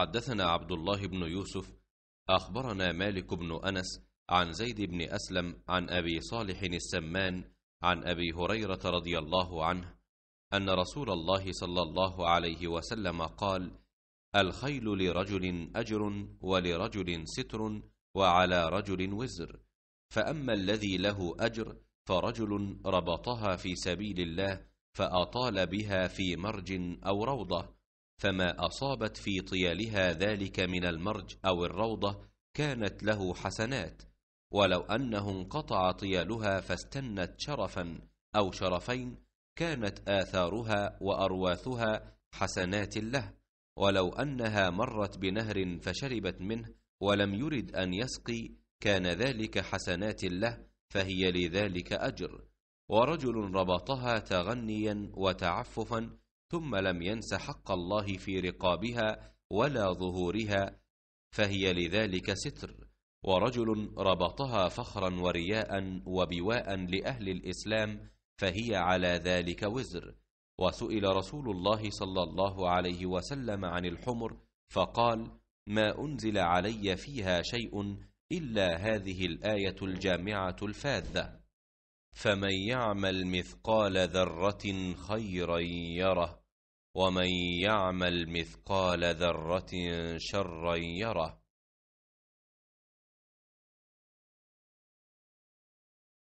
حدثنا عبد الله بن يوسف أخبرنا مالك بن أنس عن زيد بن أسلم عن أبي صالح السمان عن أبي هريرة رضي الله عنه أن رسول الله صلى الله عليه وسلم قال الخيل لرجل أجر ولرجل ستر وعلى رجل وزر فأما الذي له أجر فرجل ربطها في سبيل الله فأطال بها في مرج أو روضة فما اصابت في طيالها ذلك من المرج او الروضه كانت له حسنات ولو انه انقطع طيالها فاستنت شرفا او شرفين كانت اثارها وارواثها حسنات له ولو انها مرت بنهر فشربت منه ولم يرد ان يسقي كان ذلك حسنات له فهي لذلك اجر ورجل ربطها تغنيا وتعففا ثم لم ينس حق الله في رقابها ولا ظهورها فهي لذلك ستر ورجل ربطها فخرا ورياء وبواء لاهل الاسلام فهي على ذلك وزر وسئل رسول الله صلى الله عليه وسلم عن الحمر فقال ما انزل علي فيها شيء الا هذه الايه الجامعه الفاذه فمن يعمل مثقال ذره خيرا يره ومن يعمل مثقال ذره شرا يره